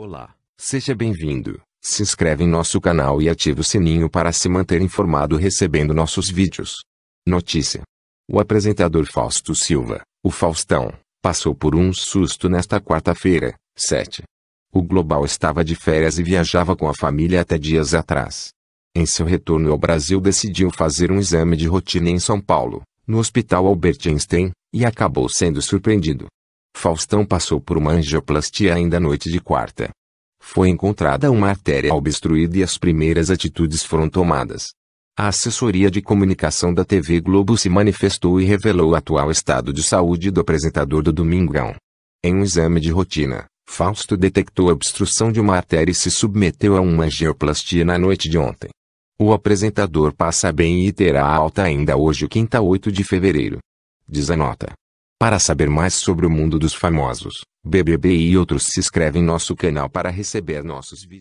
Olá, seja bem-vindo. Se inscreve em nosso canal e ative o sininho para se manter informado recebendo nossos vídeos. Notícia: O apresentador Fausto Silva, o Faustão, passou por um susto nesta quarta-feira, 7. O Global estava de férias e viajava com a família até dias atrás. Em seu retorno ao Brasil, decidiu fazer um exame de rotina em São Paulo, no Hospital Albert Einstein, e acabou sendo surpreendido. Faustão passou por uma angioplastia ainda à noite de quarta. Foi encontrada uma artéria obstruída e as primeiras atitudes foram tomadas. A assessoria de comunicação da TV Globo se manifestou e revelou o atual estado de saúde do apresentador do Domingão. Em um exame de rotina, Fausto detectou a obstrução de uma artéria e se submeteu a uma angioplastia na noite de ontem. O apresentador passa bem e terá alta ainda hoje, quinta 8 de fevereiro. Diz a nota. Para saber mais sobre o mundo dos famosos, BBB e outros se inscreve em nosso canal para receber nossos vídeos.